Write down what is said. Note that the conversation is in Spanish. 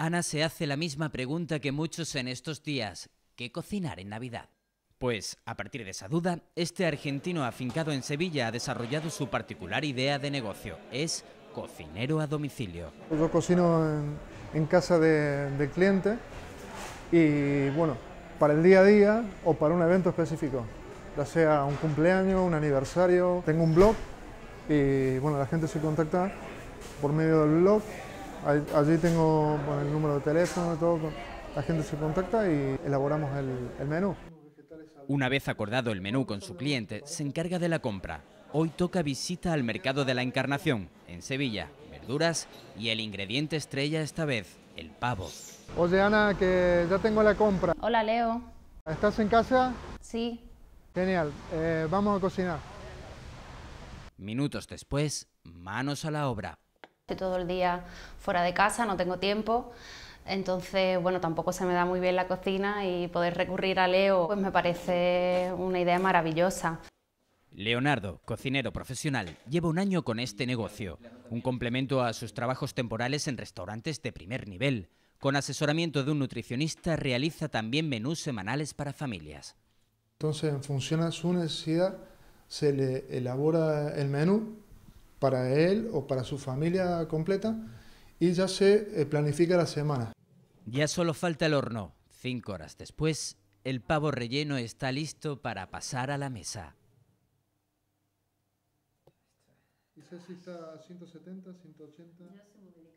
Ana se hace la misma pregunta que muchos en estos días, ¿qué cocinar en Navidad? Pues, a partir de esa duda, este argentino afincado en Sevilla ha desarrollado su particular idea de negocio. Es cocinero a domicilio. Yo cocino en, casa de, del cliente y, bueno, para el día a día o para un evento específico, ya sea un cumpleaños, un aniversario. Tengo un blog y, bueno, la gente se contacta por medio del blog Allí tengo el número de teléfono, todo, la gente se contacta y elaboramos el, menú. Una vez acordado el menú con su cliente, se encarga de la compra. Hoy toca visita al mercado de la Encarnación, en Sevilla, verduras y el ingrediente estrella esta vez, el pavo. Oye Ana, que ya tengo la compra. Hola Leo. ¿Estás en casa? Sí. Genial, eh, vamos a cocinar. Minutos después, manos a la obra. Estoy todo el día fuera de casa, no tengo tiempo. Entonces, bueno, tampoco se me da muy bien la cocina y poder recurrir a Leo, pues me parece una idea maravillosa. Leonardo, cocinero profesional, lleva un año con este negocio, un complemento a sus trabajos temporales en restaurantes de primer nivel. Con asesoramiento de un nutricionista, realiza también menús semanales para familias. Entonces, en función a su necesidad, se le elabora el menú para él o para su familia completa y ya se eh, planifica la semana. Ya solo falta el horno. Cinco horas después, el pavo relleno está listo para pasar a la mesa. si está 170, 180.